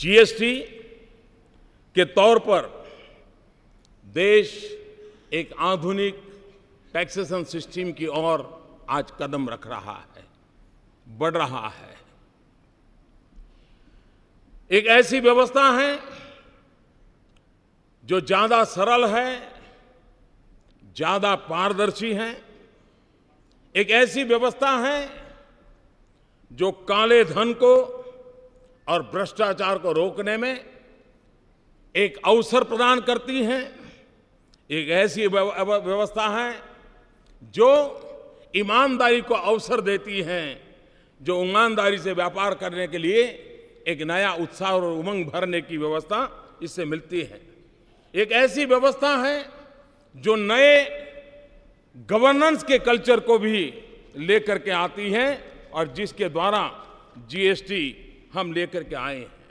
GST के तौर पर देश एक आधुनिक टैक्सेशन सिस्टम की ओर आज कदम रख रहा है बढ़ रहा है एक ऐसी व्यवस्था है जो ज्यादा सरल है ज्यादा पारदर्शी है एक ऐसी व्यवस्था है जो काले धन को और भ्रष्टाचार को रोकने में एक अवसर प्रदान करती है एक ऐसी व्यवस्था है जो ईमानदारी को अवसर देती है जो ईमानदारी से व्यापार करने के लिए एक नया उत्साह और उमंग भरने की व्यवस्था इससे मिलती है एक ऐसी व्यवस्था है जो नए गवर्नेंस के कल्चर को भी लेकर के आती है और जिसके द्वारा जीएसटी हम लेकर के आए हैं